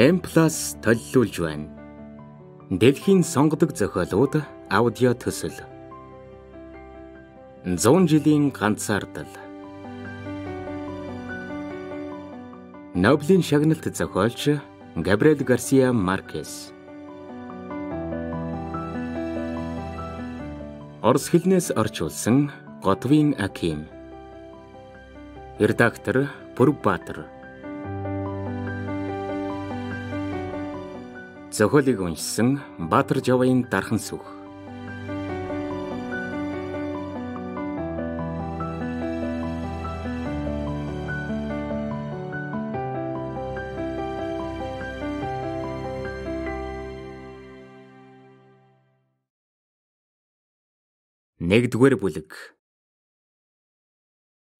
M+ төлөвлөж байна. Дэлхийн сонгодог зохиолууд аудио төсөл. 100 жилийн ганцаардал. Нобелийн шагналт зохиолч Габриэл Гарсиа Маркес. Орос хэлнээс орчуулсан Готвин Аким. Редактор Бүрбаатар Зохиолыг уншсан Баатар Жавын дархан сүх. Нэгдүгээр бүлэг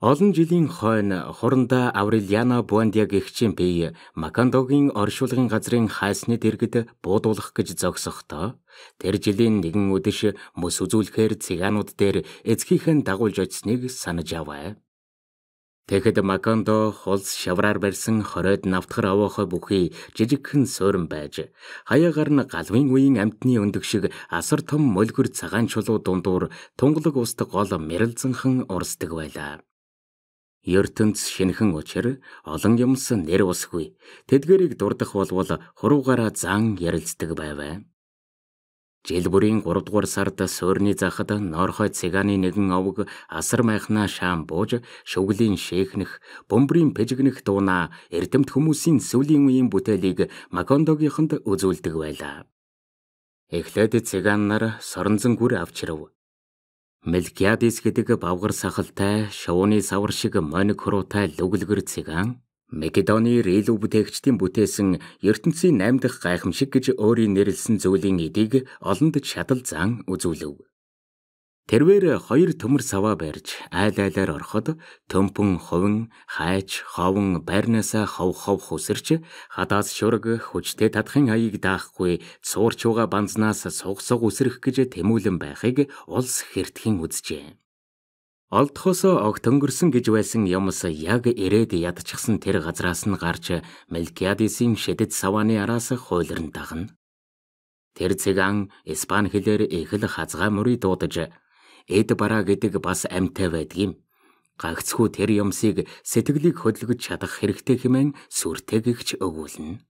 Олон жилийн хойно хуранда Аврилиана Буандя гэгчийн бие Макандогийн оршуулгын газрын хайсны дэргэд буудуулах гэж зогсохдоо тэр жилийн нэгэн өдөш мөс үзүүлэхээр цыганууд дээр эцгийнхэн дагуулж очсныг санаж аваа. Тэгэхэд Макондо холс шавраар барьсан хоройд навтгар овоохой бүхий жижигхэн суурин байж хаягаар нь галвын үеийн амтны өндөг шиг асар том мөлгөр цагаан чулуу дундуур тунгалаг уст гол мэрэлзэнхэн урсдаг байлаа ертөнц шинхэн учир олон юмс нэр усгүй тэдгэрийг дурдах болвол хуруугаараа зан ярилцдаг байваа. Жил бүрийн 3 дугаар сард суурьны захад норхой цыгааны нэгэн овг асар майхнаа шаам бууж шүглийн шээхнэх, бөмбөрийн пэжгнэх дуунаа эрдэмт хүмүүсийн сүлийн үеийн бүтээлийг Макондогийнхонд үзүүлдэг байлаа. Эхлээд цыган нар соронзон гүр авчирв. Мелкиадис гэдэг бавгар сахалтай, шавууны савар шиг моник хуруутай лүгэлгэр цэган Мегедоны релүү бүтээгчдийн бүтээсэн ертөнцийн 8 дахь гайхамшиг гэж өөрийн нэрлсэн зүйлийн эдийг олонд шатал зан үзүүлв. Тэрвээр хоёр төмөр саваа барьж айл айлаар ороход төмпөн ховн хайч ховн байрнаасаа хов хов хүсэрч хадаас шүрэг хүчтэй татхын хаяг даахгүй цуурч байгаа банзнаас сугсаг үсрэх гэж тэмүүлэн байхыг улс хертхэн үзжээ. Олдхосоо огт өнгөрсөн гэж байсан юмс яг ирээд ядчихсан тэр газраас нь гарч Мелкиадисийн шидэд савааны араас хуйлран дагна. Тэр цагаан Испани хэлээр их л хазгай мөрий дуудаж эд бараа гэдэг бас амьтай байдаг юм. Гагцхүү тэр юмсыг сэтгэлийг хөдөлгөж чадах хэрэгтэй хэмээн сүртэй гихч өгүүлнэ.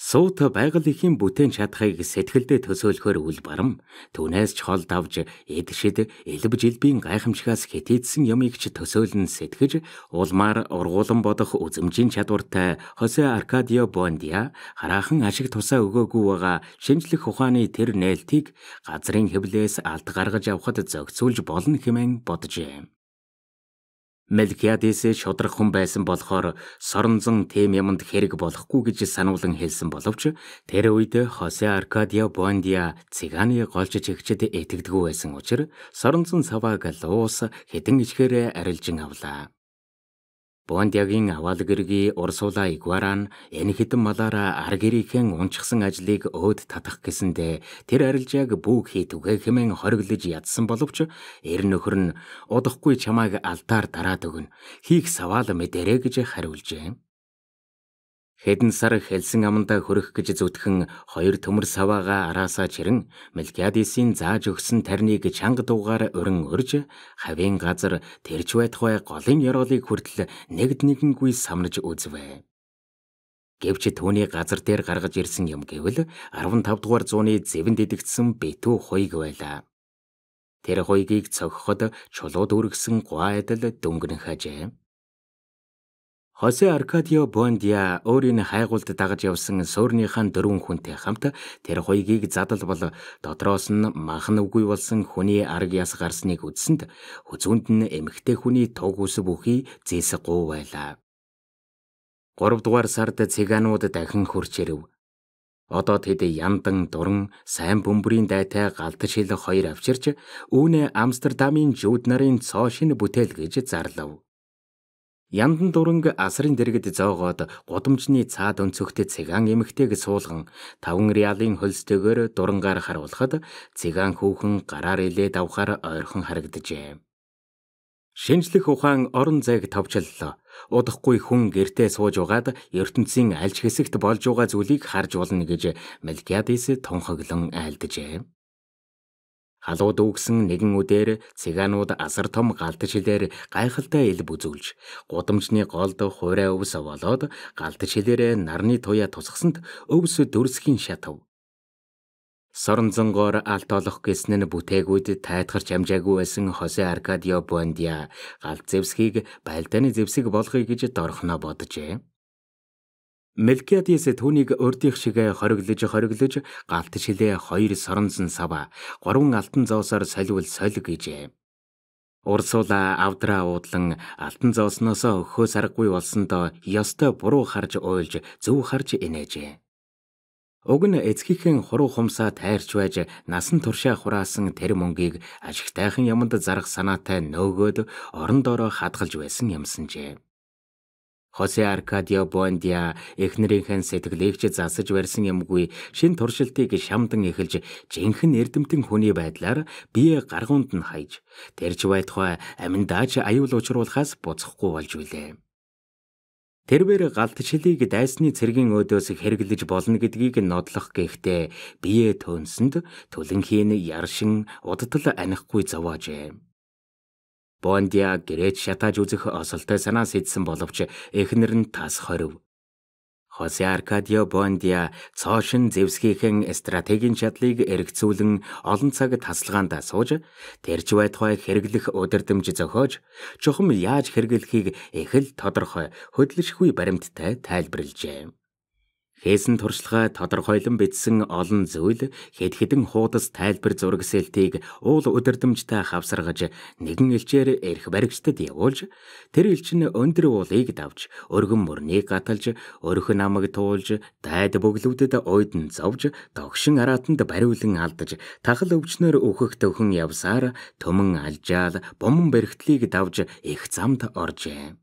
Суут байгаль ихийн бүтээн чадхыг сэтгэлдээ төсөөлөхөр үл барам. Түүнээс ч хол давж, эд шид, элбж элбийн гайхамшигаас хэтээдсэн юмыг ч төсөөлн сэтгэж, улмаар ургуулan бодох үзэмжийн чадвартай Хосе Аркадио Бондиа хараахан ашиг тусаа өгөөгүй байгаа шинжлэх ухааны тэр нээлтийг газрын хэвлээс алд гаргаж авахд зохицуулж болно хэмээн боджээ. Мелкиадесээ шодрох хүн байсан болохоор соронзон тэм юмд хэрэг болохгүй гэж сануулan хэлсэн боловч тэр үед Хосе Аркадио Бондиа циганы голжиж хэгчэд итгэдэггүй байсан учраас соронзон савааг луус хідэн ичгээрээ арилжин авлаа. Бондягийн аваалг эргий урсуула игвараа энэ хідэн малаараа аргэрийнхэн унчсан ажлыг өөд татах гэсэндэ тэр арилжааг бүх хийтүгэ хэмээн хориглож ядсан боловч эр нөхөр нь удахгүй чамааг алдар дараад өгнө хийх саваал мэдэрэ гэж хариулжээ. Хэдэн сар Хельсин аманда хөрөх гэж зүтгэн хоёр төмөр саваага араасаа чирэн Мелкиадисийн зааж өгсөн тарныг чанга дуугаар өрн өрж хавийн газар тэрч байхгүй голын ёроолыг хүртэл нэгд нэгэнгүй самнаж үзвэ. Гэвч түүний газар дээр гаргаж ирсэн юм гэвэл 15 дугаар зууны зэвэнд идэгдсэн битүү хуйг байлаа. Тэр хуйгийг цогхоход чулууд үргэсэн гуайдал дүнгэн хажээ. Хосе Аркадио Бондиа өөрийн хайгуулд дагаж явсан суурныхаа дөрвөн хүнтэй хамт тэр хоёгийг задал бол дотроос нь махан үгүй болсон хүний арга яс гарсныг үзсэнд хүзүүнд нь эмгтэй хүний туг үсв бүхий зээсэг гоо байлаа. 3 дугаар сард цыганууд дахин хурж ирэв. Одоо тэд яндан дуран сайн бөмбөрийн дайтай галдаж хил хоёр авчирч үүнээ Амстердамын жууд нарын цоо шинэ бүтээл гэж зарлав. Яндан дүрэнг асрын дэргэд зоогоод гудамжны цаад өнцөгтэй цыгаан эмэгтэйг суулган 5 реалын хөлстэйгээр дурангаар харуулхад цыгаан хүүхэн гараар илээд авахаар ойрхон харагджээ. Шинжлэх ухаан орон зайг товчлолоо. Удахгүй хүн гэртээ сууж угаад ертөнцийн аль хэсэгт болж байгаа зүйлийг харж болно гэж Мелкиадис тунхаглан айлджээ. Халууд үгсэн нэгэн үдээр цыгаанууд асар том галдаж хилээр гайхалтай элб үзүүлж, гудамжны голд хуурай өвс болоод галдаж хилээрээ нарны туяа тусгасанд өвс дүрсхийн шатав. Соронзонгоор алт олох гэснэн бүтээгүүд тайтгарч амжаагүй байсан Хосе Аркадио Бондиа галт зевсхийг байлдааны зевсэг болгоё гэж дорхоно боджээ. Мелкиадис түүнийг урдих шигэ хориглож хориглож галт шилээ хоёр соронзон сава гурван алтан зоосоор солиул солиг гэжээ. Урсула авдраа уудлан алтан зоосноос өхөө саргагүй болсондоо ёстой буруу харж ойлж зөв харж инээжээ. Уг нь эцгийнхэн хуруу хумсаа тайрч байж насан туршаа хураасан тэр мөнгийг ажигтайхан яманд зарах санаатай нөгөөд орон доороо хадгалж байсан юмсанжээ. Хосе Аркадио Бондиа эхнэрийнхэн сэтгэлийг ч засаж барьсан юмгүй шин туршилтыг шамдан эхэлж жинхэнэ эрдэмтэн хүний байдлаар бие гаргуунд нь хаяж тэр ч байтугай аминдаач аюул учруулахаас буцахгүй болж үлээ. Тэрвэр галтчлыг дайсны цэргийн өөдөөс хэрэглэж болно гэдгийг нодлох гэхдээ бие төөнсөнд түлэнхийн яршин удтал анихгүй зовоожээ. Бондиа гэрээч шатааж үзэх осолтой санаа сэдсэн боловч эхнэр нь тас хорив. Хосе Аркадио Бондиа цоошин зевсгийнхэн стратегийн чадлыг эргэцүүлэн олон цаг тасалгаанд сууж тэрч байтугай хэрэглэх удирдамж зохиож чухам яаж хэрэглэхийг их л тодорхой хөдөлшгүй баримттай тайлбарлжээ. Хээсэн туршлагаа тодорхойлон бичсэн олон зүйл хэд хэдэн хуудас тайлбар зурагсэлтийг уул өдөрдөмжтэй хавсаргаж нэгэн элчээр эрх баригчтад явуулж тэр элч нь өндөр уулыг давж өргөн мөрнийг гаталж өрх намаг туулж дайд бөглүүдэд ойдн зовж догшин араатанд бариулан алдаж тахал өвчнөр өөхөх төхөн явсаар төмөн алжаал бомбон бэрхтлийг давж их замд оржээ.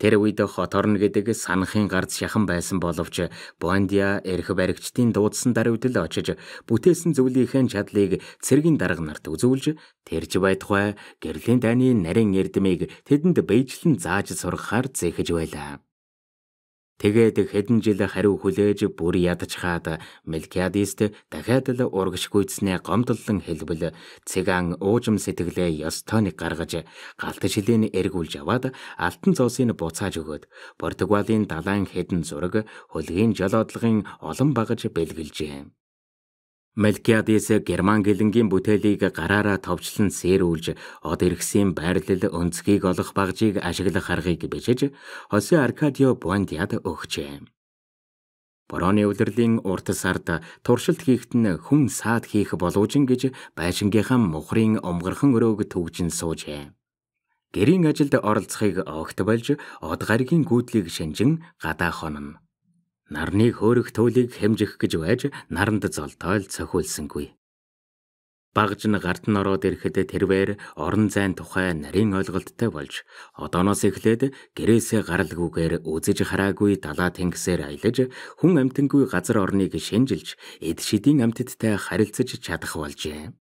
Тэр үед хоторно гэдэг санахын гарц шахан байсан боловч Бондиа эрх баригчдын дуудсан даруйдл очиж бүтээсэн зөвлөхийн чадлыг цэргийн дарга нарт үзүүлж тэрж байтугай гэрлийн дайны нарийн эрдмийг тэдэнд бэйжлэн зааж сургахаар зэхэж байлаа. Тэгээд хэдэн жил хариу хүлээж бүр ядаж хаад Мелкиадист дахиад л урагшгүйцснээ гомдлон хэлбэл цэган уужим сэтгэлээ ёс тоног гаргаж галтж хилээн эргүүлж аваад алтан зоосыг буцааж өгөөд Португалийн далайн хэдэн зураг хөлгийн жолоодлогын олон багаж бэлгэлжээ. Мелкиадис герман гэлэнгийн бүтээлийг гараараа товчлон сэрүүлж од иргэсийн байрлал өнцгийг олох багжийг ашиглах аргыг бичиж Хосе Аркадио Буандиад өгчээ. Борооны үлрэлийн урт сард туршилт хийхэд нь хүн саад хийх боловжин гэж байшингийнхаа мухрын омгорхон өрөөг төгжин суужээ. Гэрийн ажилд оролцохыг огт болж од гаригийн гүйдлийг шинжин гадаа хонно нарны хөөрөх төлийг хэмжих гэж байж наранд золтойл цохиулсангүй. Багж нь гарт нь ороод ирэхэд тэрвээр орон зайн тухай нарийн ойлголттой болж одооноос эхлээд гэрээсээ гаралгүйгээр үзэж хараагүй далаа тэнгисээр аялаж хүн амьтангүй газар орныг шинжилж эд шидийн амьтадтай харилцаж чадах болжээ.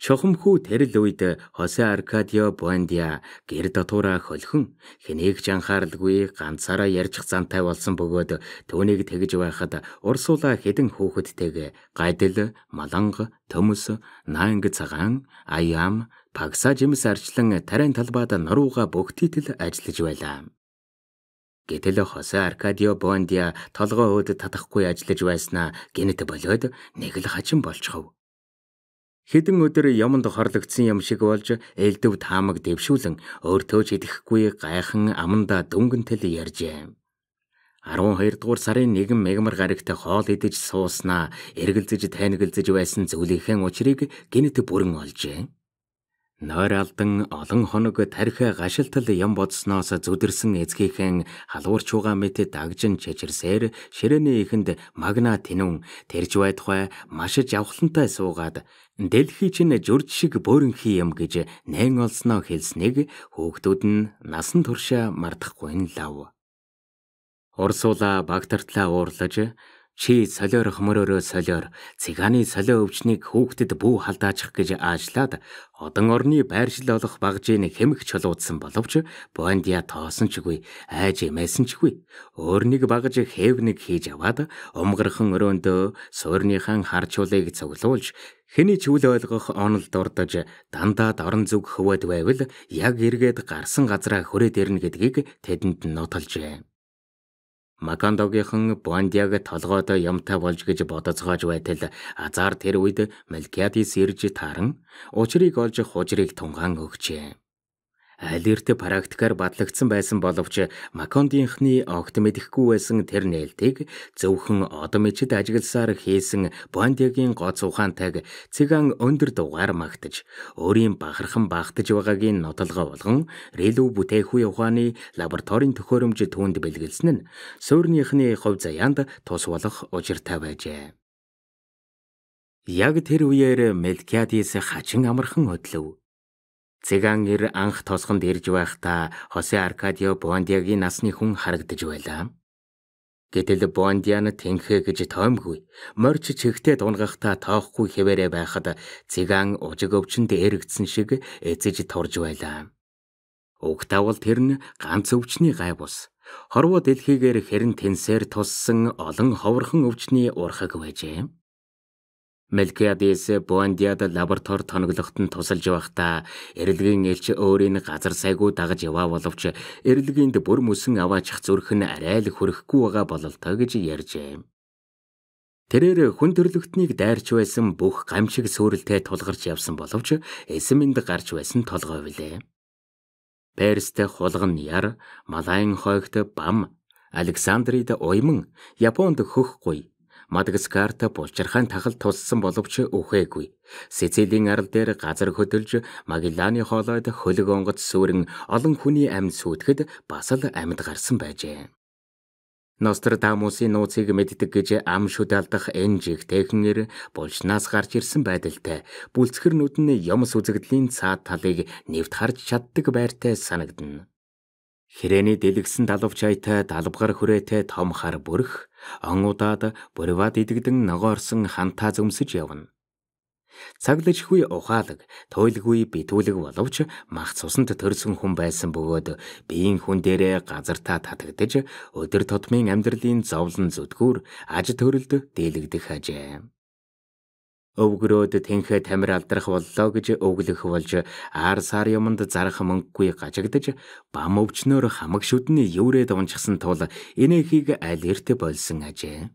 Чухамхүү тэрл үед Хосе Аркадио Буандиа гэр дотуура хөлхөн хэнийгч анхааралгүй ганцаараа ярьчих зантай болсон бөгөөд түүнийг тэгж байхад Урсула хідэн хүүхэдтэйгээ гадил, маланг, төмөс, наанг цагаан, аяам, пагса жимс арчлан тарайн талбайд нарууга бүгтийтэл ажиллаж байлаа. Гэтэл Хосе Аркадио Буандиа толгоо өөд татахгүй ажиллаж байснаа гинэт болоод нэг л хачин болчихов. Хэдэн өдөр яманд хорлогдсон юм шиг болж элдв таамаг дэвшүүлэн өөртөө ч идэхгүй гайхан аманда дүнгэнтэл ярьжээ. 12 дугаар сарын 1 мегмар гарагтай хоол идэж сууснаа эргэлзэж тайнгэлзэж байсан зүйлийнхэн учрыг гинт бүрэн олжээ. Нойр алдан олон хоног тархи гашилтал ям бодсноос зүдэрсэн эзгийнхэн халуурч байгаа мэт дагжин чижирсээр ширээний ихэнд магна тэнүн тэрж байдхай машж явхлантай суугаад дэлхий чинь журж шиг бөөрөнхий юм гэж нэн олсноо хэлснийг хөөгтүүд нь насан туршаа мартахгүй нь лав. Урсуула багтартлаа уурлаж Чи солиор хоморороо солиор цыгааны солио өвчнийг хүүхдэд бүү халдаачих гэж аажлаад одон орны байршил олох багжийн хэмэх чулуудсан боловч Бондиа тоосон чгүй айж эмээсэн чгүй өөрнийг багж хээвнэг хийж аваад умгархан өрөөндөө суурныхан харчуулыг цуглуулж Хэний ч үл ойлгох онол дурдж дандаа дорн зүг хөвөд байвал яг эргээд гарсан газраа хүрээд ирнэ гэдгийг тэдэнд нотолжээ. Макандогийн Буандиаг толгойд ямтай болж гэж бодоцгоож байтал азар тэр үед Мелкиадис ирж таран учрыг олж хужирыг тунгаан өгчээ алерт практикаар батлагдсан байсан боловч Макондийнхны огт мэдэхгүй байсан тэр нээлтийг зөвхөн одом ичд ажигласаар хийсэн Бондигийн гоц ухаантайг цыган өндөр дугаар магтаж өөрийн бахархан багтаж байгаагийн нотолгоо болгон рэлүү бүтээхүй ухааны лабораторийн төхөөрөмж түүнд бэлгэлсэн нь суурийнхны хувь заяанд тус болох ужиртай байжээ. Яг тэр үеэр Мелкиадис хачин амархан хөдлөв. Цыган ир анх тосгонд ирж байхдаа Хосе Аркадио Бондиагийн насны хүн харагдаж байлаа. Гэтэл Бондиан тэнхэ гэж тоомгүй. Морч чигтээ дунгахтаа тоохгүй хэвээрээ байхад цыган ужиг өвчнөд эрэгдсэн шиг эзэж турж байлаа. Уг тавал тэр нь ганц өвчний гай бус. Хорвоо дэлхийгээр хэрн тэнсээр туссан олон ховорхон өвчний урхаг байжээ. Мелкиадис Буандиад лаборатори тоноглоход нь тусалж байхдаа эрэлгийн элч өөрийн газар сайгүй дагаж яваа боловч эрэлгийнд бүр мөсөн аваачих зүрх нь арай л хөрөхгүй байгаа бололтой гэж ярьжээ. Тэрээр хүн төрлөختнийг дайрч байсан бүх гамшиг сүрэлтэй тулгарч явсан боловч эсэмэнд гарч байсан толгой билээ. Перстэй хулган яр, Малайн хойгт бам, Александрид уйман, Японд хөхгүй, Мадагаскарт булчирхайн тахал туссан боловч үхээгүй. Сицилийн арал дээр газар хөдөлж Магелланы хоолойд хөлөг онгоц сүрэн олон хүний амьд сүйтгэд бас л амьд гарсан байжээ. Нострадамусын нууцыг мэддэг гэж ам шүдэлдах энэ жиг техникэр булшнаас гарч ирсэн байдалтай бүлцгэр нүдний юм сүзэгдлийн цаад талыг нэвт харж чаддаг байртай санагдна. Хирээний дэлгсэн талвчайтай далбгар хүрээтэй том хар бүрэх онгуудаад бурваад идэгдэн ногоорсон хантаа зөмсөж явна. Цаглажгүй ухаалаг, туйлгүй битүүлэг боловч мах цусанд төрсөн хүн байсан бөгөөд биеийн хүн дээрээ газартаа татагдж өдөр тутмын амьдралын зовлон зүтгүүр аж төрөлд дээлэгдэх ажээ өвгөрөөд тэнхээ тамир алдрах боллоо гэж өвглөх болж аар сар юмд зарах мөнгөгүй гажигдаж бам өвчнөөр хамаг шүдний еврээд унжсан тул энэхийг аль эрт болсон ажээ.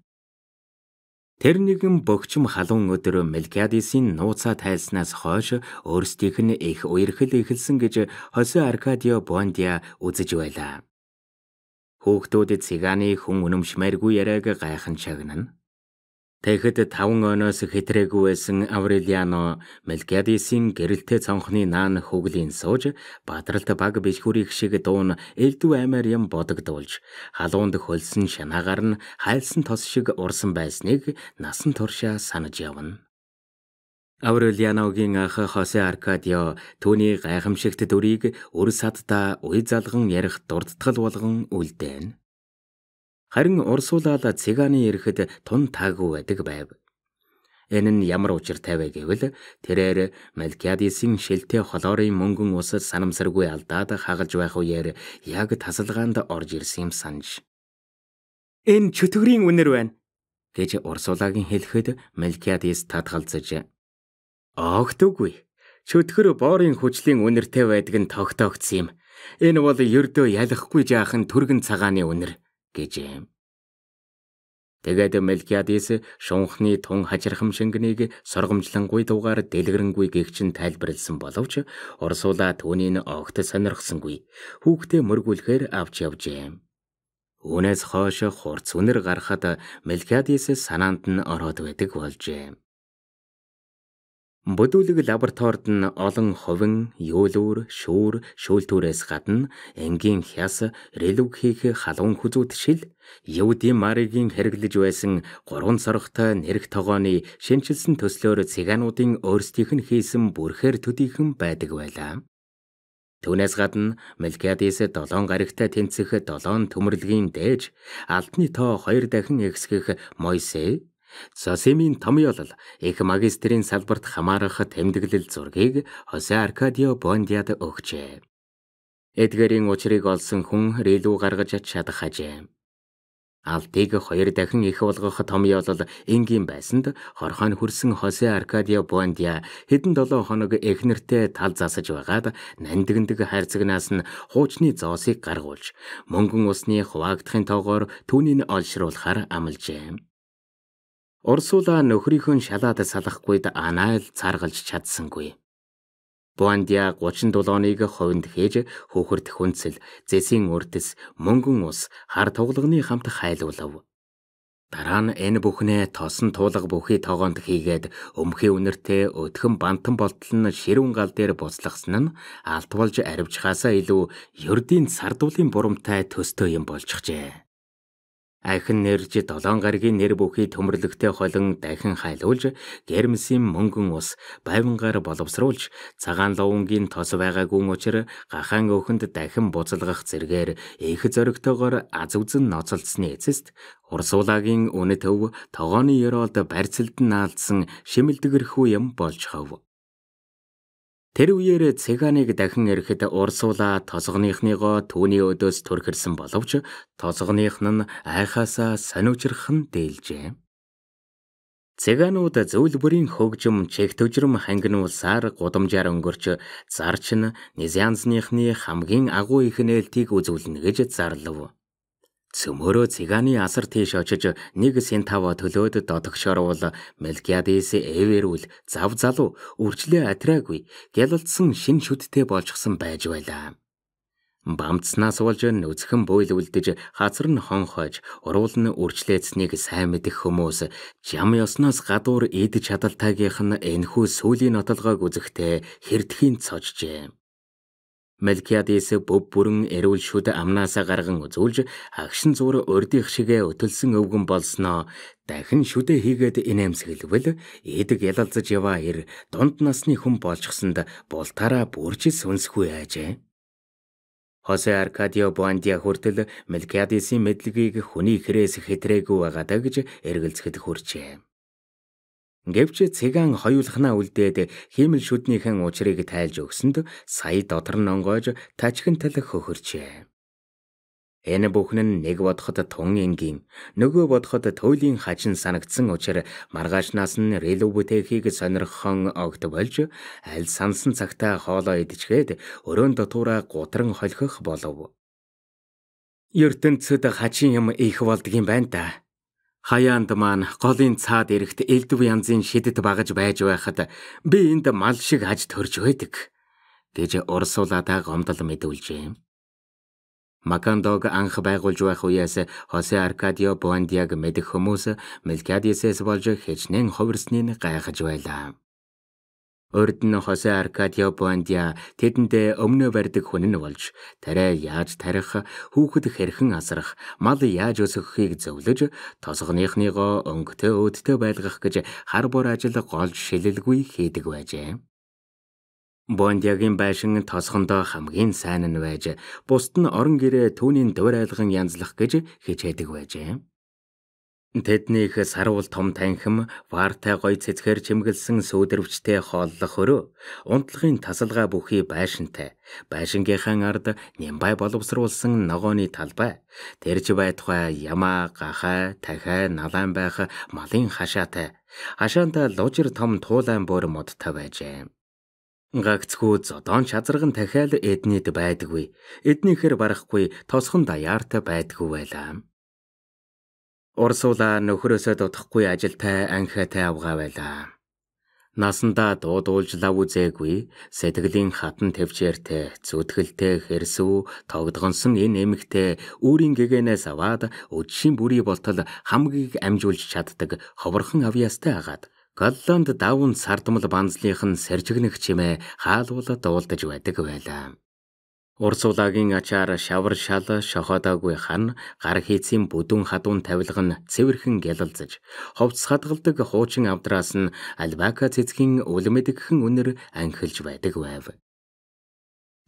Тэр нэгэн богчм халуун өдөр Мелкиадисийн нууцаа тайлснаас хойш өөрсдийнх нь их уерхэл эхэлсэн гэж Хосе Аркадио Бондиа үзэж байлаа. Хүүхдүүд циганы хүн үнэмшмээргүй яриаг гайхан чагнана. Тэгэхэд 5 оноос хэтрээгүй байсан Аврелиано Мелгиадисийн гэрэлтэй цонхны наан хөглийн сууж бадралт баг бэлхүрийг шиг дуун элдв аймаар юм бодогдуулж халуунд хөлсөн шанаагаар нь хайлсан тос шиг урсан байсныг насан туршаа санаж явна. Аврелианогийн ах Хосе Аркадио түүний гайхамшигт дүрийг өр садда уй залган ярих дурдтал болгон үлдээн харин урсуулаала цыганы ирэхэд тун таагүй байдаг байв. Энэ нь ямар учиртай вэ гэвэл тэрээр Малкиадисийн шилтэй холоорын мөнгөн усад санамсаргүй алдаад хагалж байх үеэр яг тасалгаанд орж ирсэн юм санаж. Энэ чөтгөрийн үнэр байна гэж урсуулагийн хэлэхэд Малкиадис татгалзаж. Огт үгүй. Чөтгөр боорын хүчлийн үнэртэй байдг нь тогтоогдсон юм. Энэ бол ердөө ялахгүй жаахан түргэн цагааны үнэр гэжээ. Тэгээд Мелкиадис шунхны тун хажирхам шингэнийг сургамжлангүй дугаар дэлгэрэнгүй гэгчин тайлбарлсан боловч урсуула түүнийг огт сонирхсангүй. Хүүхдээ мөргүүлэхээр авч явжээ. Үүнээс хойш хурц үнэр гарахад Мелкиадис санаанд нь ороод байдаг болжээ. Бодүүлэг лабораторид нь олон ховин, юулуур, шүүр, шүүлтүүрээс гадна энгийн хяс, релүг хийх халуун хүзүүдшил, Евди Маригийн хэрэглэж байсан гурван сорогтой нэрх тогооны шинчилсэн төслөөр цыгануудын өөрсдийнх нь хийсэн бүрхээр төдийхөн байдаг байлаа. Түүнээс гадна Мелкиадис 7 гарагтай тэнцэх 7 төмөрлөгийн дээж алтны тоо 2 дахин ихсгэх Мойсе Сосимийн томьёолол их магистрийн салбарт хамаарах тэмдэглэл зургийг Хосе Аркадио Бондиад өгчээ. Эдгэрийн учрыг олсон хүн рэлүү гаргаж чадах ажээ. Алдыг хоёр дахин их болгох томьёолол энгийн байсанд хорхон хөрсөн Хосе Аркадио Бондиа хэдэн 7 хоног эхнэртэй тал засаж байгаад нандиндаг хайрцагнаас нь хуучны зоосыг гаргуулж мөнгөн усны хуваагдахын тоогоор түүнийг олшруулахаар амлажээ. Урсула нөхрийнхөө шалаад салахгүйд анайл царгалж чадсангүй. Буандиа 37-ыг ховнд хээж хөөхөрт хүнсэл, зэсийн үрдэс, мөнгөн ус, хар туглагны хамт хайлуулав. Дараа нь энэ бүхнээ тосон туулга бүхий тогоонд хийгээд өмхий үнэртэй өтгөн бантан болтол нь ширүүн гал дээр буцлагсан нь алтуулж аривчхаасаа илүү ердийн сардуулын бурамтай төстэй юм болчихжээ. Ахин нэрж долоон гарагийн нэр бүхий төмөрлөгтэй холон дахин хайлуулж гермсийн мөнгөн ус бавингаар боловсруулж цагаан ловонгийн тос байгаагүй учраа гахаан өхөнд дахин бузалгах зэргээр их зөрөгтэйгээр азүзэн ноцолцсны эцэст Урсулагийн үнэт өв тогооны ёроолд барьцалд нь наалдсан шимэлдэгэрхүү юм болж хов. Тэр үеэр цыганыг дахин эрэхэд урсуула тозгоныхныгоо түүний өдөөс төрхөрсөн боловч тозгоных нь айхаасаа сониучрахын дээлжээ. Цыганууд зөвлбөрийн хөгжим, чих төжрөм хангинуулсаар гудамжаар өнгөрч зарч нь Низянзныхны хамгийн агуу их нээлтийг үзүүлнэ гэж зарлав. Цөмөрөө цыгааны асар тийш очиж нэг сентава төлөөд дотогшоор бол Мелкиадис эвэрүүл зав залуу үржлээ атраагүй гялалцсан шин шүдтэй болжсэн байж байлаа. Бамцнаас болж нүцхэн буйл үлдэж хазар нь хонхойж уруул нь үржлээцнийг сайн мэдэх хүмүүс жам ёсноос гадуур идэж чадалтайгийнх нь энхүү сүлийн нотолгоог үзэхдээ хэрдхийн цожжээ. Мелкиадис бөв бүрэн эрүүл шүд амнаасаа гарган үзүүлж агшин зуур урдих шигэ өтөлсөн өвгөн болсноо дахин шүдэ хийгээд инээмсэглэвэл эдэг ялалцаж яваа ир дунд насны хүн болчихсонд бултаараа бүржил сүнсгүй ажээ. Хосе Аркадио Буандиа хүртэл Мелкиадисийн мэдлэгийг хүний хэрэгс хэтрээгүй байгаа гэж эргэлзэхэд хүрчээ. Гэвч цэган хоёулахнаа үлдээд хиймэл шүднийхэн учрыг тайлж өгсөнд сая дотор нь онгойж тажигн талх хөхөрчээ. Энэ бүхэн нь нэг бодоход тун энгийн, нөгөө бодоход төвлийн хажин санагдсан учраас маргаашнаас нь релу бүтээхийг сонирхон огт болж, аль сансан цагтаа хоолоо идчихээд өрөөнд дотуураа гутран холхих болов. ертөнцид хачин юм их болдгийм байна да. Хаяанд маань голын цаад эрэхт элдв янзын шидэд багаж байж байхад би энд мал шиг аж төрж байдаг гэж урсуулада гомдол мэдүүлжээ. Макандог анх байгуулж байх үеэс Хосе Аркадио Буандиаг мэдэх хүмүүс Мелкадисээс болж хичнээн хувирсныг гайхаж байлаа. Урд нь Хосе Аркадио Бондиа тэдэндээ өмнө барьдаг хүн нь болж тариа яаж тарих, хүүхэд хэрхэн асрах, мал яаж өсгөхийг зөвлөж, тосгоныхныгоо өнгөтэй өөдтэй байлгах гэж хар бор ажил гол шилэлгүй хийдэг байжээ. Бондиагийн байшин тосгондоо хамгийн сайн нь байж, бусд нь орон гэрээ түүний дуурайлган янзлах гэж хичээдэг байжээ. Тэднийх сарвал том танхим, вартай гой цэцгээр чимгэлсэн сөөдөрвчтэй хооллох өрөө, унтлагын тасалгаа бүхий байшинтай, байшингийнхаа ард нямбай боловсруулсан ногооны талбай, тэрж байтугай ямаа, гахаа, тахаа, налаан байх малын хашаатай, хашаанда лужир том туулайн бөр модтай байжээ. Гагцгүй зодон чадарган дахиад эднийд байдгүй. Эднийхэр барахгүй тосхон даяартай байдгүй байлаа. Урсуула нөхрөөсөө дутахгүй ажилтай анхаатай авгаа байлаа. Насандаа дуудуулж лав үзээгүй, сэтгэлийн хатан төвчээртэй, зүтгэлтэй хэрсүү тогдгонсон энэ эмэгтэй өөрийн гэгээнээс аваад өдшийн бүрий болтол хамгийг амжуулж чаддаг ховорхон авьяастай агаад Голланд давн сардмал банзлынх нь сэржигнэх чимээ хаалуулаад дуулдаж байдаг байлаа. Урсулагийн ачаар шавар шал шохоодагүй хан гар хийцийн бүдүүн хадуун тавилга нь цэвэрхэн гялалзаж ховц хадгалдаг хуучин авдраас нь альбака цэцгийн үлэмдэгхэн үнэр анхилж байдаг байв.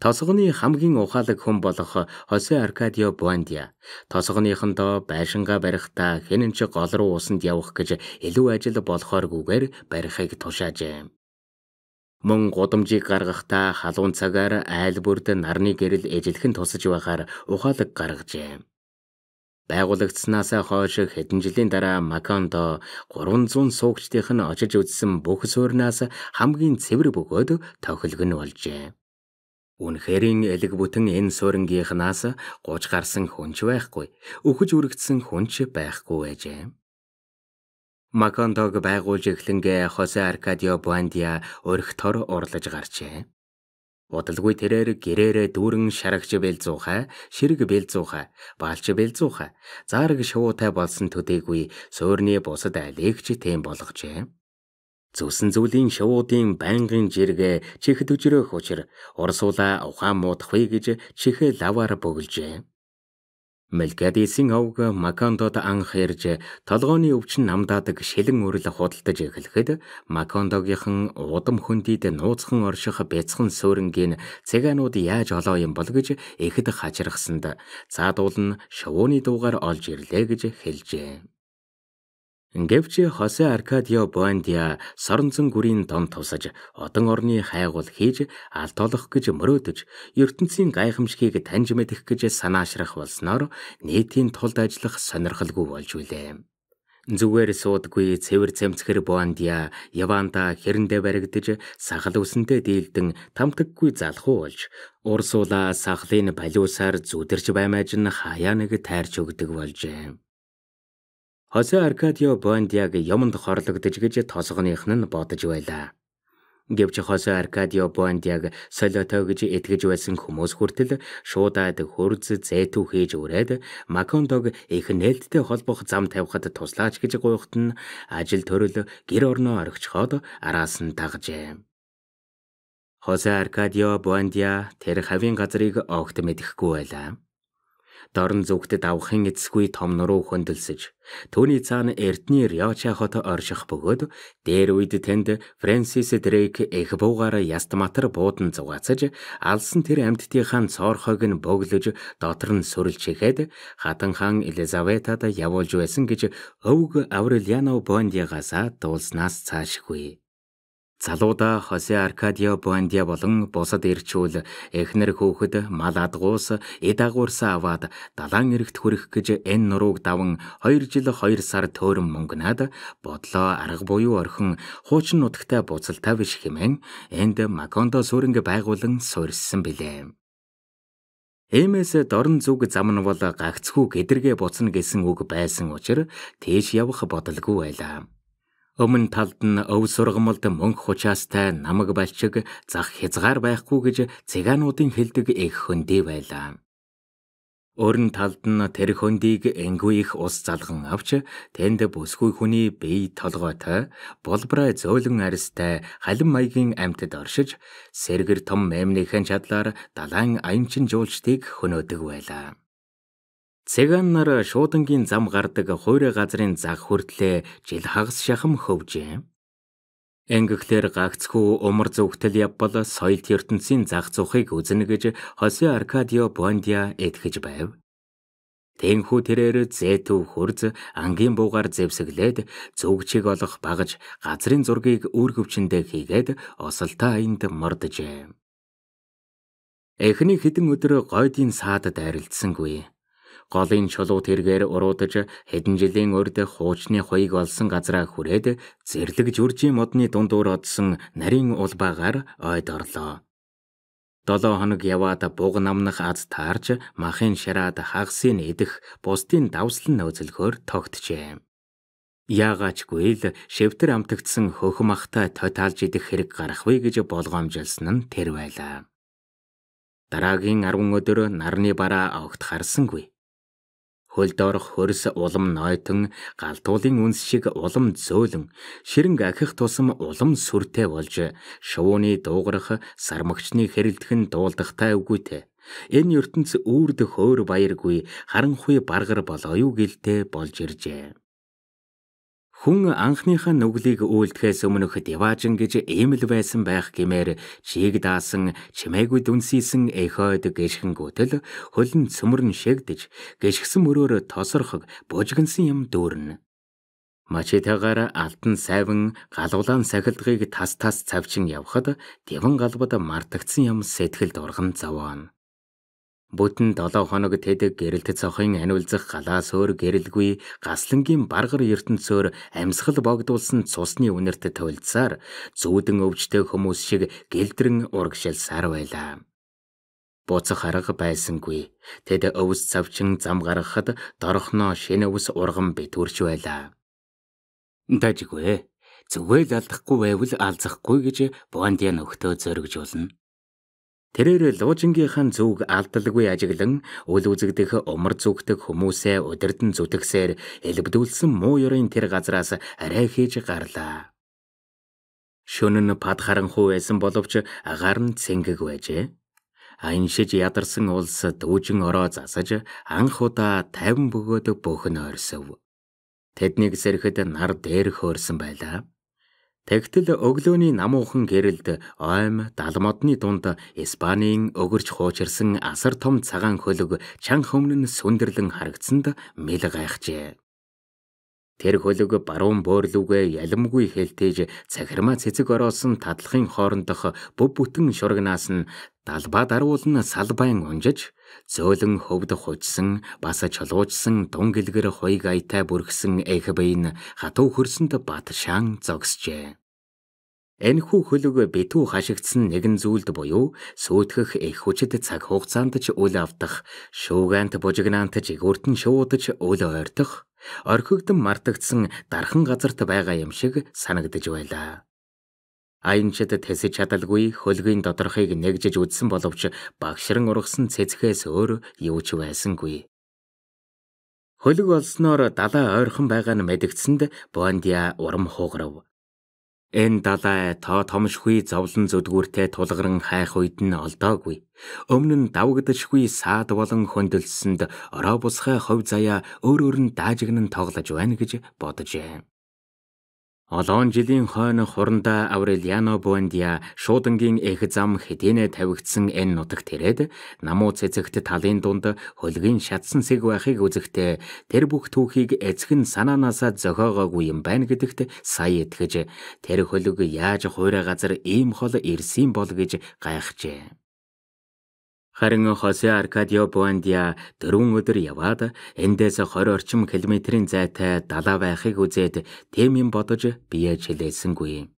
Тосгоны хамгийн ухаалаг хүн болох Хосе Аркадио Буандиа тосгоныхондоо байшингаа барихтаа хэнэн ч гол руу усанд явах гэж илүү ажил болохооргүйгээр барихыг тушаажээ. Мөн гудамжийг гаргахдаа халуун цагаар айл бүрд нарны гэрэл эжилхэн тусаж байгаар ухаалаг гаргажээ. Байгуулагдсанаас хойш хэдэн жилийн дараа Макондо 300 суугчдийнх нь очиж үзсэн бүх суурнаас хамгийн цэвэр бөгөөд тохилгон болжээ. Үнэхэрийн элэг бүтэн энэ суурнгийнхнаас 30 гарсан хүнч байхгүй, өхөж үргэцсэн хүнч байхгүй байжээ. Макондог байгуулж эхлэнгээ Хосе Аркадио Буандиа өргөтөр урлаж гарчээ. Удалгүй тэрээр гэрээрээ дүүрэн шарагч бэлзууха, ширэг бэлзууха, баалч бэлзууха, заарг шувуутай болсон төдийгүй суурны бусад айлыгч тэм болгожээ. Зүсэн зүйлийн шувуудын байнгын жиргээ чихд үжрөөх учир урсуулаа ухаан муудахгүй гэж чихээ лаваар бөглөжээ. Мэлгэдисийн овг Макондод анх ирж толгооны өвчин намдаадаг шилэн өрөл худалдаж эхлэхэд Макондогийнхан удам хөндид нууцхан орших бяцхан сөөрөнгийн цэганууд яаж олоо юм бол гэж ихэд хажирхсанд цаадуул нь шувууны дуугаар олж ирлээ гэж хэлжээ. Гэвч Хосе Аркадио Бондиа соронзон гүрийн дом тусаж одон орны хайгуул хийж алдоолох гэж мөрөөдөж ертөнцийн гайхамшгийг таньж мэдэх гэж санаашрах болсноор нийтийн тулд ажиллах сонирхолгүй болж үлээ. Зүгээр суудгүй цэвэр цэмцгэр Бондиа Яванда хэрэндэ баригдаж сахал үсэнтэй дийлдэн тамтаггүй залхуу болж Урсула сахлын балиусаар зүдэрч баймаж нь хаяа нэг тайрч өгдөг болжээ. Хосе Аркадио Бондиаг юмд хорлогдож гэж тосгоных нь бодож байлаа. Гэвч Хосе Аркадио Бондиаг солиотой гэж итгэж байсан хүмүүс хүртэл шуудаад хөрз зээтүү хийж өрөөд Макондог их нээлттэй холбох зам тавихад туслаач гэж гуйхад нь ажил төрөл гэр орноо оргичхоод араас нь дагжээ. Хосе Аркадио Бондиа тэр хавийн газрыг огт мэдэхгүй байлаа. Дорн зүгтд авахын эцгүй том нуруу хөндлөсөж, түүний цаана Эрдний Рёча хот орших бөгөөд дээр үед тэнд Фрэнсис Дрейк их буугаар ястматар буудан зугаацж, алсан тэр амьтдынхаа цоорхойг нь бөглөж, дотор нь сүрлж ихэд хатан хаан Элизаветад явуулж байсан гэж өвг Аврелиано Бондиагаас дуулснаас цаашгүй. Залуудаа Хосе Аркадио Буандиа болон бусад ирчүүл эхнэр хөөхд мал адгуус эд агуурсаа аваад далаан эрэгт хүрэх гэж энэ нурууг даван 2 жил 2 сар төөрөн мөнгнаад бодлоо арга буюу орхин хуучин нутагтай буцалтаа биш хэмээн энд Макондо сүрэнг байгуулан суурьсан билээ. Эмээс дорн зүг зам нь бол гагцхүү гэдэргээ буцна гэсэн үг байсан учраас тийш явах бодолгүй байлаа. Өмнө талд нь өв сургамлд мөнх хучаастай намаг балчиг зах хязгаар байхгүй гэж цыгаануудын хэлдэг их хөндий байлаа. Өрн талд нь тэр хөндийг энгүй их ус залган авч тэнд бүсгүй хүний бие толгойтой болбраа зөөлөн арьстай халим маягийн амтд оршиж сэргэр том мэмнийхэн чадлаар далайн аянчин жуулчдыг хөнөөдөг байлаа. Цэган нар шуудангийн зам гардаг хуурай газрын заг хүртлээ жил хагас шахам хөвжээ. Энгэгтлэр гагцхүү умар зөвхтөл явбал соёлт ертөнцийн зах зуухыг үзнэ гэж Хосе Аркадио Бондиа этгэж байв. Тэнхүү тэрээр зэтүү хөрз ангийн буугаар зэвсэглээд зөвгчийг олох багж газрын зургийг үүр хөвчөндөө хийгээд осолтой аянд мордожээ. Эхний хэдэн өдөр гойдын саадад арилдсангүй голын чулуу тэргээр уруудаж хэдэн жилийн өрд хуучны хуйг олсон газраа хүрээд зэрлэг жүржийн модны дундуур одсон нарийн улбаагаар ойд орлоо. Долоо хоног яваад буг намнах аз таарж махын шараад хагасын идэх бусдын давслан нөөцлөхөөр тогтжээ. Яагачгүй л шивтэр амтагдсан хөхм ахтай тойталж идэх хэрэг гарахгүй гэж болгоомжилсан нь тэр байлаа. Дараагийн 10 өдөр нарны бараа огт харсангүй хөл доорх хөрс улам нойтон галтуулын үнс шиг улам зөөлөн ширэнг ахих тусам улам сүртэй болж шувууны дуугарх сармагчны хэрэлдхэн дуулдахтай үгүйтэй энэ ертөнц үүрдэх өөр баяргүй харанхуй баргар болоо юу гэлтэй болж иржээ Хүн анхныхаа нүглийг үйлдэхээс өмнөх диважин гэж эмэл байсан байх гэмээр чийг даасан чимээгүй дүнсийсэн эхойд гიშгэнгүүтэл хөлн цөмөрн шэгдэж гიშгсэн мөрөөр тосорхог бужигнсан юм дүүрнэ. Мачитагаар алтан сайван галуулаан сахилдгийг тас тас цавчин явхад диван галбад мартагдсан юм сэтгэлд урган зовоон. Бүтэн 7 хоног тэдэг гэрэлтэд цохин аниулзах галаа сөөр гэрэлгүй гаслангийн баргар ертөнцөөр амьсгал богдуулсан цусны үнэрт туйлдсаар зүүдэн өвчтэй хүмүүс шиг гэлдрэн урагшилсаар байлаа. Буцах арга байсангүй. Тэд өвс цавчин зам гаргахад дорхноо шинэ өвс урган битүрч байлаа. Дажгүй. Зүгээр л алдахгүй байвал алзахгүй гэж Бондиан өгтөө зөргжүүлнэ. Тэрээр луужингийнхэн зүг алдалгүй ажиглан үл үзэгдэх умар зүгтэх хүмүүсээ удирдан зүтгэсээр элбдүүлсэн муу ёрын тэр газраас арай хийж гарлаа. Шөнө нь пад харанхуй байсан боловч агаар нь цэнгэг байжээ. Аяншиж ядарсан улс дүүжин ороо засаж анх удаа 50 бөгөөд бөхөн ойрсов. Тэднийг сэрэхэд нар дээр хөөрсөн байлаа. Тэгтэл өглөөний намуухан гэрэлд ойм далмодны дунд Испанийн өгөрч хуучирсан асар том цагаан хөлөг чанх өмнө сүндэрлэн харагдсанд мэл гайхжээ. Тэр хөлөг баруун бөөрлүүгээ ялимгүй хэлтэж цахирмаа цэцэг ороолсон тадлахын хоорондох бүв бүтэн шурагнаас нь далбаа даруулн салбайн унжиж зөөлөн хөвд хужсан бас чулуужсан дун гэлгэр хоёг айтай бүрхсэн эхбэйн хатуу хөрсөнд бат шаан зогсжээ. Энэхүү хөлөг битүү хашигдсан нэгэн зүйлд буюу сүйтгэх их хүчит цаг хугацаанд ч үл авдах, шуугаант бужигнаант ч өртөн шуудаж үл ойртох, орхигдсон мартагдсан дархан газарт байгаа юм шиг санагдж байлаа. Аянчид тэсэж чадалгүй хөлгийн доторхыг нэгжиж үзсэн боловч багшран ургасан цэцгээс өөр юу ч байсангүй. Хөлөг олсноор далаа ойрхон байгаа нь мэдгдсэнд Бондиа урам хугарав. Энэ далай тоо томшгүй зовлон зүдгүүртэй тулгарн хайх үед нь олдоогүй. Өмнө нь давагдашгүй саад болон хөндлөсөнд ороо бусгай хов заяа өөр өөр нь даажигнан тоглож байна гэж боджээ. Олон жилийн хойно хуранда Аврелиано Буэндиа шуудангийн эх зам хэдийнэ тавигдсан энэ нутагт ирээд намуу цэцэгт талын дунд хөлгийн шатсан сэг байхыг үзэхдээ тэр бүх түүхийг эцгэн санаанаасаа зохиогоогүй юм байна гэдэгт сая итгэж тэр хөлөг яаж хуурай газар ийм хол ирсэн бол гэж гайхжээ. Харин Хосе Аркадио Буандиа дөрвөн өдөр яваад эндээс 20 орчим километрийн зайтай далаа байхыг үзээд тэмийн бодож бие чилээсэнгүй.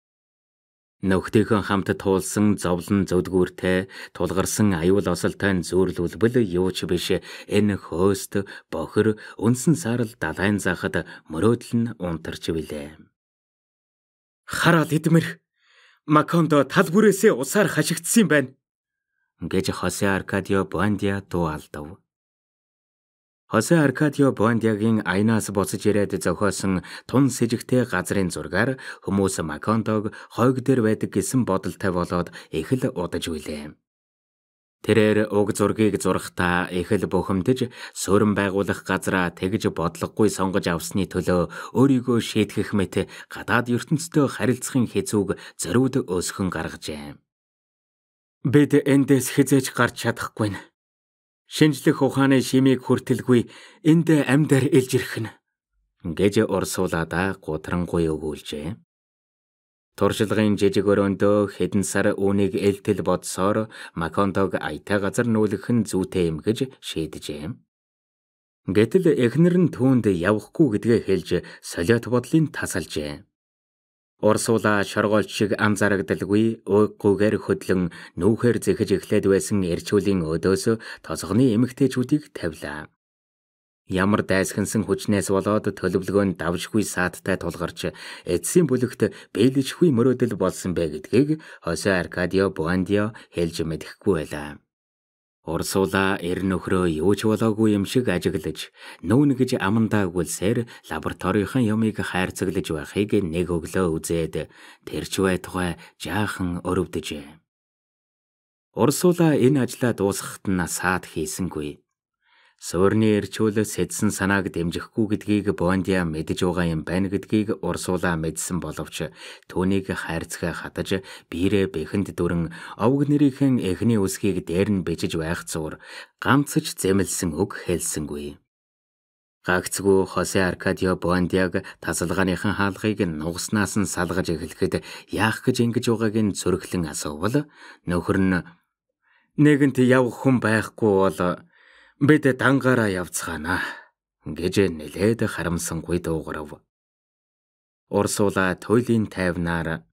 Нөхдийнхөн хамт туулсан зовлон зөвдгүүртэй тулгарсан аюул осолтой зөөрлөлбөл юу ч биш энэ хөөст бохор өнсөн сарал далайн захад мөрөөдөл нь унтарч билээ. Хараад идмэрх Макондо тал бүрээсээ усаар хашигдсан юм байна. Гэж Хосе Аркадио Бондиа дуу алдав. Хосе Аркадио Бондиагийн айнаас буцаж ирээд зохиосон тун с ิจ гтэй газрын зургаар хүмүүс Макондог хойг дээр байдаг гэсэн бодолтой болоод эхэл удаж үйлээ. Тэрээр уг зургийг зурхтаа эхэл бухимдаж суурин байгуулах газраа тэгж бодлогогүй сонгож авсны төлөө өөрийгөө шийтгэх мэт гадаад ертөнцийн харилцахын хэцүүг зориуд өсгөн гаргажээ. Бид эндээс хизээж гарч чадахгүй нь. Шинжлэх ухааны шимийг хүртэлгүй энд амьдар илж ирэх нь гэж урсуулада гутрангуй өгүүлжээ. Туршлагын жижиг өрөөндөө хэдэн сар үүнийг элтэл бодсоор Макондог айтай газар нүүлгэх нь зүйтэй юм гэж шийдэжээ. Гэтэл эхнэр нь түүнд явахгүй гэдгээ хэлж солиот бодлын тасалжээ. Урсуула шоргоолч шиг ам зарагдалгүй уйггүйгээр хөдлөн нүүхээр зэхэж эхлээд байсан эрчүүлийн өдөөс тосгоны эмэгтэйчүүдийг тавилаа. Ямар дайсхансан хүчнээс болоод төлөвлөгөөнд давжгүй сааттай тулгарч эцсийн бүлэгт бэлэжгүй мөрөөдөл болсон бэ гэдгийг Хосе Аркадио Буандио хэлж мэдэхгүй байлаа. Урсула эр нөхрөө юу ч болоогүй юм шиг ажиглаж, нүүн гэж амандаагүйлсээр лабораторийн юмыг хайрцаглаж байхыг нэг өглөө үзээд тэр ч байтугай жаахан өрөвдөжээ. Урсула энэ ажлаа дуусгахад нь саад хийсэнгүй суурны эрчүүлээс сэдсэн санааг дэмжихгүй гэдгийг Бондиа мэдж байгаа юм байна гэдгийг Урсула мэдсэн боловч түүнийг хайрцгаа хатаж биэрэ бэхэнд дүрэн овг нэрийнхэн эхний үсгийг дээр нь бичиж байх зуур ганц ч зэмлсэн үг хэлсэнгүй. Гагцгүй Хосе Аркадио Бондиаг тасалгааныхан хаалгыг нугаснаас нь салгаж эхлэхэд яах гэж ингэж байгааг нь зөрөглөн асуувал нөхөр нь нэгэнт явх хүн байхгүй бол бид дангаараа явцгаана гэж нэлээд харамсангүй дуугарав. Урсуула туйлын тайвнаар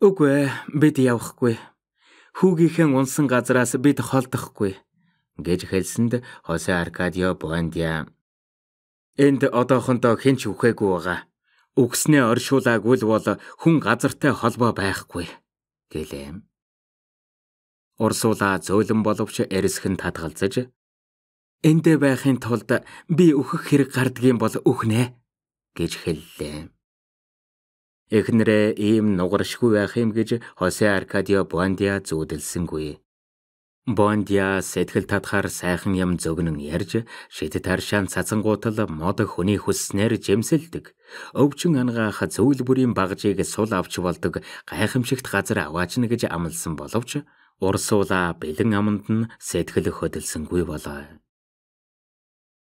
"Үгүй ээ, бид явахгүй. Хүүгийнхээ унсан газраас бид холдохгүй" гэж хэлсэнд Хосе Аркадио Бондиа "Энд одоохондоо хэн ч үхээгүй байгаа. Үгснээ оршуулаагүй л бол хүн газартай холбоо байхгүй" гэлээ. Урсуула зөөлөн боловч эрсхэн татгалзаж Эндэ байхын тулд би өөхөх хэрэг гардгийн бол өөхнэ гэж хэллээ. Эхнэрээ ийм нугаршгүй байх юм гэж Хосе Аркадио Бондиа зүудэлсэнгүй. Бондиа сэтгэл татхаар сайхан юм зөгнөн ярьж, шидэт харшаан цацангуутал мод хүний хүснээр жимсэлдэг. Өвчин ангаах зөвл бүрийн багжийг сул авч болдог гайхамшигт газар аваачна гэж амлсан боловч, урсуула бэлэн аманд нь сэтгэл хөдөлсөнгүй болоо.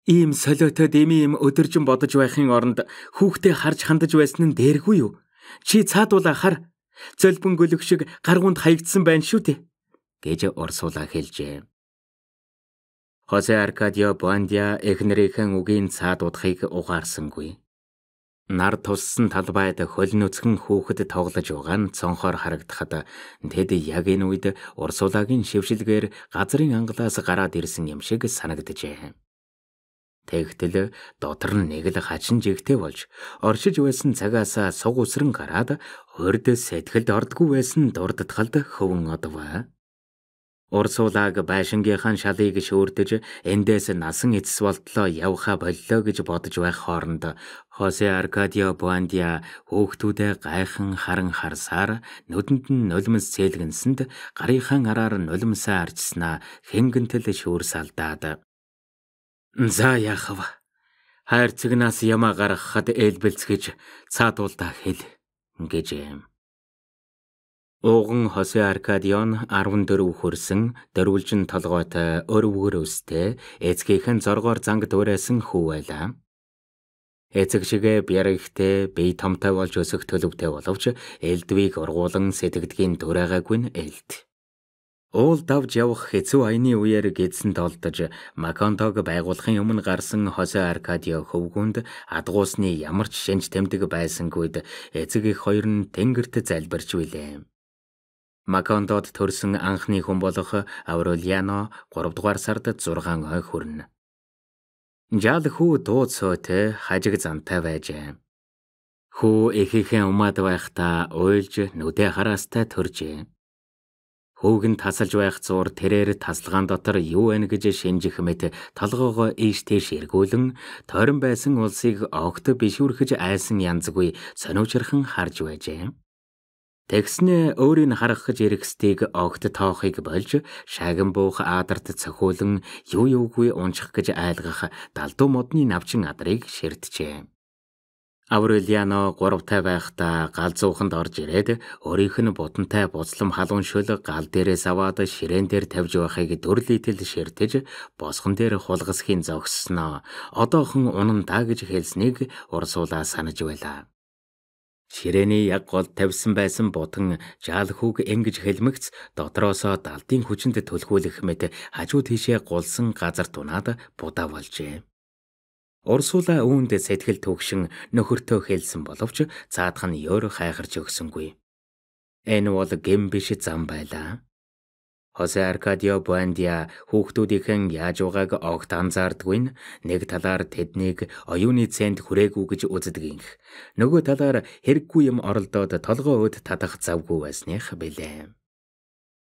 Ийм солиотод эми юм өдөржин бодож байхын оронд хүүхдээ харж хандаж байсан нь дээргүй юу? Чи цаадуула хар. Цөлбөн гөлөг шиг гаргуунд хаягдсан байна шүү дээ гэж урсуулаа хэлжээ. Хосе Аркадио Бондиа эхнэрийнхэн үгийн цаадуудхыг угаарсангүй. Нар туссан талбайд хөлнөцгөн хүүхэд тоглож байгаа нь цонхоор харагдахад тэд яг энэ үед урсуулагийн шившилгээр газрын ангалаас гараад ирсэн юм шиг санагджээ. Тэгтэл дотор нь нэг л хажин жигтэй болж оршиж байсан цагаасаа суг усран гараад хорд сэтгэлд ордгүй байсан дурдталд хөвөн одов. Урсулааг байшингийнхаа шалыг шөөрдөж эндээс насан эцэс болтлоо явха боллоо гэж бодож байх хооронд Хосе Аркадио Буандиа хөөхтүүдэ гайхан харан харсаар нүдэнд нь нулимс цээлгэнсэнд гарынхаа араар нулимсаа арчснаа хэнгэнтэл шөөрсалдаад За яахав. Хайр цэгнаас ямаа гаргахад ээлбэлцгэж цаадуулдаа хэл гэжээм. Ууган Хосе Аркадион 14 хөрсөн дөрвөлжин толгойтой өрөвгөр өстэй эцгийнхэн зоргоор занг дуурайсан хүү байлаа. Эцэг шигэ бярэгтэй бие томтой болж өсөх төлөвтэй боловч элдвийг ургуулan сэтгэдгийн дүраагаагүй нь элд. Уул давж явах хэцүү аяны үеэр гидсэнд олдож Маконтог байгуулахын өмнө гарсан Хосе Аркадио хөвгүнд адгуусны ямар ч шинж тэмдэг байсангүйд эцэг их хоёр нь тэнгэрт залбирч билээ. Маконтод төрсэн анхны хүн болох Аурелиано 3 дугаар сард 6 ой хүрнэ. Жаал хүү дууцоотой хажиг замтай байжээ. Хүү эхийнхээ умаад байхдаа уйлж нүдэ харастай төржээ. Хөвгөн тасалж байх зуур тэрээр тасалгаан дотор юу вэ гэж шинжих мэт толгоогоо ийш тийш эргүүлэн тойрон байсан улсыг огт бишүрхэж айсан янзгүй сониучрхан харж байжээ. Тэгснээ өөрийг харах гэж эргэсдийг огт тоохыг болж шагин буух аадарт цохиулан юу юугүй унчих гэж айлгах далдуу модны навчин адрыг ширтжээ. Аврелиано 3-тай байхдаа гал зууханд орж ирээд өөрийнх нь бутантай буцлам халуун шөлөг гал дээрээс аваад ширээн дээр тавьж байхыг дөрлийтэл ширтэж босгон дээр хулгасхийн зогссноо одоохон унан даа гэж хэлснийг урсуулаа санаж байлаа. Ширээний яг гол тавьсан байсан бутан жаалхүүг ингэж хэлмэгц дотроосоо далдын хүчинд төлхүүлэх мэт хажуу тийшээ гулсан газар тунаад будаа болжээ. Урсула үүнд сэтгэл төгшин нөхөртөө хэлсэн боловч цаадах нь ёро хайгарч өгсөнгүй. Энэ бол гэм биш зам байлаа. Хосе Аркадио Буандиа хүүхдүүдийнхэн яаж байгааг огт анзаардгүй нь нэг талаар тэднийг оюуны цэнд хүрээгүй гэж үздэг инх. Нөгөө талаар хэрэггүй юм оролдоод толгоо өд татах завгүй байсных билээ.